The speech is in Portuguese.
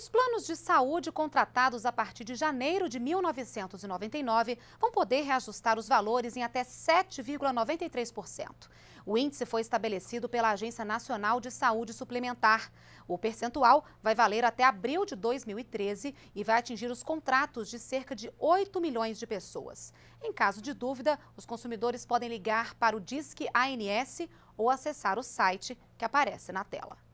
Os planos de saúde contratados a partir de janeiro de 1999 vão poder reajustar os valores em até 7,93%. O índice foi estabelecido pela Agência Nacional de Saúde Suplementar. O percentual vai valer até abril de 2013 e vai atingir os contratos de cerca de 8 milhões de pessoas. Em caso de dúvida, os consumidores podem ligar para o Disque ANS ou acessar o site que aparece na tela.